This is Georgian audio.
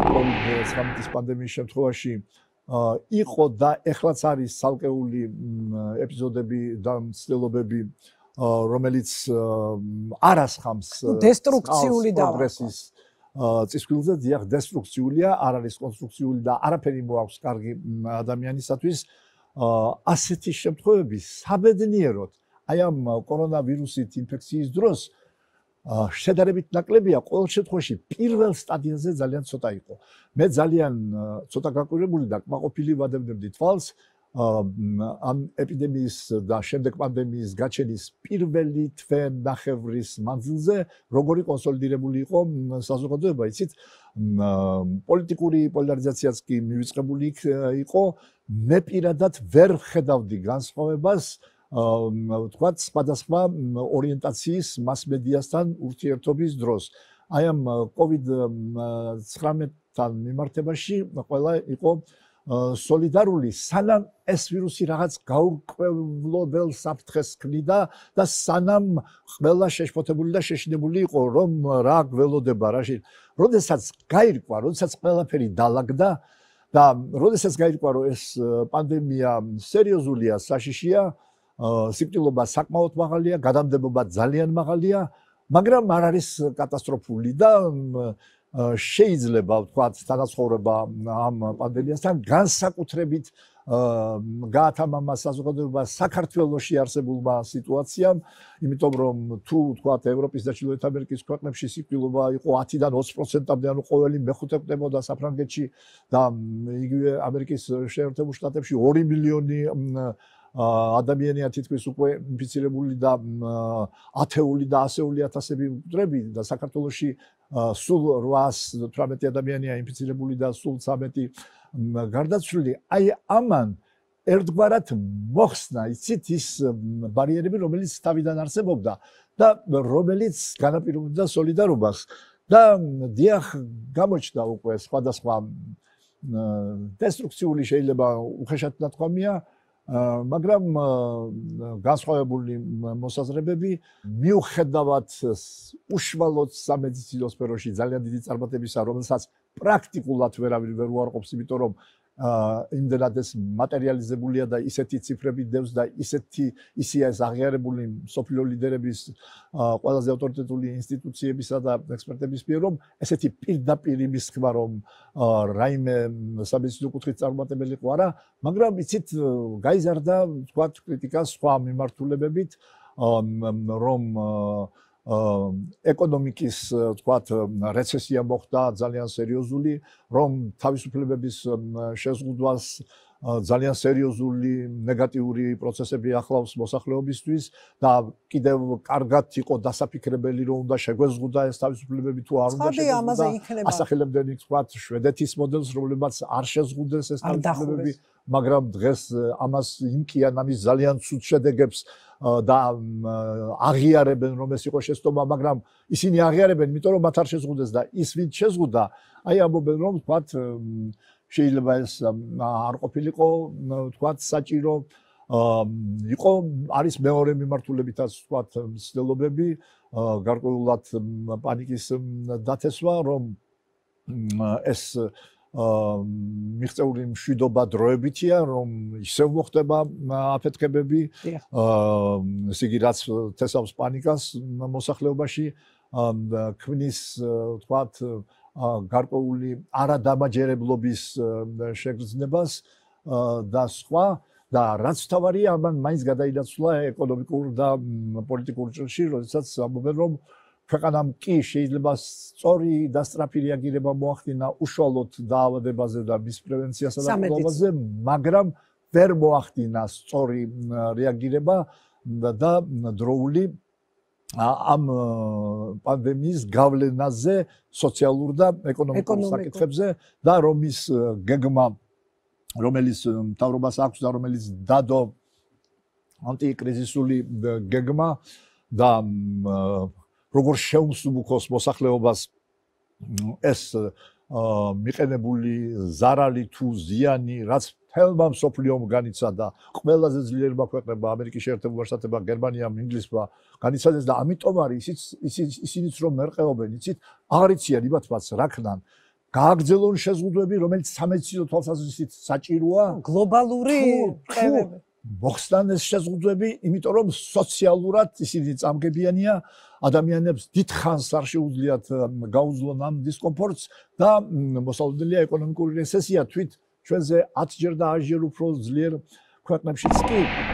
COVID-19-ის პანდემიის შემთხვევაში იყო და ეხლაც არის ცალკეული ეპიზოდები და მცდელობები რომელიც არასხამს დესტრუქციული და აგრესის ცისკვილზე დიახ დესტრუქციულია, არ არის კონსტრუქციული და არაფერი მოაქვს კარგი ადამიანისათვის. ასეთი შემთხვევები საბედნიეროდ აი ამ э, კორონავირუსით ინფექციის დროს აა შედარებით ნაკლებია ყოველ შემთხვევაში პირველ სტადიაზე ძალიან ცოტა იყო. მე ძალიან ცოტა გაკვირებული და კმაყოფილი ვადებდი თვალს ამ ეპიდემიის და შემდეგ პანდემიის გაჩენის პირველი თვე ნახევრის მანძილზე როგორი კონსოლიდირებული იყო საზოგადოება, იცით? პოლიტიკური პოლარიზაციაც კი მივიწყებული იყო. მე პირადად ვერ ხედავდი განსხვავებას თქვათ სხვადასხვა ორიენტაციის მასმედიასთან ურთიერთობის დროს. აი ამ COVID-19 თან მიმართებაში ყველა იყო солидарული სანამ ეს ვირუსი რაღაც გაურკვევლობელ საფრთხეს ქმნიდა და სანამ ყველა შეშფოთებული და შეშინებული იყო რომ რა გველოდება რაში. როდესაც გაირკვა, როდესაც ყველაფერი დალაგდა და როდესაც გაირკვა რომ ეს პანდემია სერიოზულია, საშიშია, აა სიკტილობა საკმაოდ მაღალია, გადამდებობა ძალიან მაღალია, მაგრამ არ არის კატასტროფული და შეიძლება ვთქვათ, თანაცხოვრება ამ პანდემიასთან განსაკუთრებით გაათამამა საზოგადოება საქართველოსი არსებულმა სიტუაციამ, იმიტომ რომ თუ ვთქვათ ევროპის და ჩრდილოეთ ამერიკის ქვეყნებში სიკტილობა იყო 10-დან 20%-მდე, ანუ ყოველი მეხუთე ქვეყნებოდა საფრანგეთში და იგივე ამერიკის შეერთებულ შტატებში 2 მილიონი ადამიანია თითქმის უკვე ინფიცირებული და ათეული და ასეული ათასები მკვდრები და საქართველოსში სულ 818 ადამიანია ინფიცირებული და სულ 13 გარდაცვლილი. აი ამან ერთგვარად მოხსნა იცით ის ბარიერები, რომელიც თავიდან არსებობდა და რომელიც განაპირობებდა солиდარობას და დიახ გამოჩნდა უკვე სხვადასხვა დესტრუქციული შეიძლება უხეშად თქვამია, მაგრამ განსხვავებული მოსაზრებები მიუხედავად უშუალოდ სამედიცინო სფეროში ძალიან დიდი წარმატებისა, რომელსაც პრაქტიკულად ვერავინ ვერ უარყოფს, იმიტომ რომ იმდენად ეს მატერიალიზებულია და ისეთი ციფრები დევს და ისეთი ისია ეს აღიარებული სოფლიო ლიდერების ყველაზე ავტორიტეტული ინსტიტუციებისა და ექსპერტების მიერ რომ ესეთი პირდაპირ იმის ხმა რომ რაიმე სამეცნიერო კუთხით წარმატებელი იყო არა მაგრამ იცით გაიზარდა თქვა კრიტიკა სხვა მიმართულებებით რომ ეკონომიკის თქვათ რეცესია მოხდა ძალიან სერიოზული რომ თავისუფლებების შეზღუდვას ძალიან სერიოზული ნეგატიური პროცესები ახლავს მოსახლეობისთვის და კიდევ კარგად იყო დასაფიქრებელი რომ უნდა შეგვეზღუდა ეს თავისუფლებები თუ არ უნდა შეგვეზღუდა ასახელებდნენ თქვათ შვედეთის მოდელს რომლებაც არ შეზღუდეს ეს თავისუფლებები მაგრამ დღეს ამას იმკიან ამის ძალიან ცუდ შედეგებს და აღიარებენ რომ ეს იყო შეცდომა მაგრამ ისინი აღიარებენ იმიტომ რომ მათ არ შეზღუდეს და ის ვინც შეზღუდა აი ამობენ რომ თქვათ შეიძლება ეს არ ყოფილიყო თქვათ საჭირო იყო არის მეორე მიმართულებითაც თქვათ ცდილობები გარკვეულად პანიკის დათესვა რომ ეს აა მიღწეული მშვიდობა დროებითია რომ ისევ მოხდება აფეთქებები აა ისე იგი რაც თესავს პანიკას მოსახლეობაში ქმნის თქვათ აა გარკვეული არადამაჯერებლობის შეგრძნებას და სხვა და რაც თავარია მან მაინც გადაიდაცვლა ეკონომიკურ და პოლიტიკურ ჯერში, როდესაც ამბობენ რომ ქვეყანამ კი შეიძლება სწორი და სწრაფი რეაგირება მოახდინა უშუალოდ დაავადებაზე და მის პრევენციასა და პრობლემაზე, მაგრამ ვერ მოახდინა სწორი რეაგირება და დროული ამ პანდემიის გავლენაზე სოციალურ და ეკონომიკურ საკითხებზე და რომის გეგმა რომელიც მთავრობას აქვს და რომელიც დადო ანტიკრიზისული გეგმა და როგორ შეუმსუბუქოს მოსახლეობას ეს მიყენებული ზარალი თუ ზიანი რაც თელმა მსოფლიომ განიცადა ყველაზე ძლიერმა ქვეყნებმა ამერიკის შეერთებული შტატებმა გერმანიამ ინგლისმა განიცადეს და ამიტომ არის ისიც ისიც ისინიც რომ მერყეობენ იცით არ იციან იმათ მას რაკდან გააგრძელონ შეზღუდვები რომელიც სამეცნიერო თვალსაზრისით საჭიროა გლობალური მოხსნანეს შეზღუდვები იმიტომ რომ სოციალურად ისინი წამგებიანია ადამიანებს დიდხანს არ შეუძლიათ გაუძლონ ამ დისკომფორტს და მოსალოდნელია ეკონომიკური რეცესია თვით ჩვენზე 10 ჯერ და 10 ჯერ უფრო ძლიერ ქვეყნებშიც კი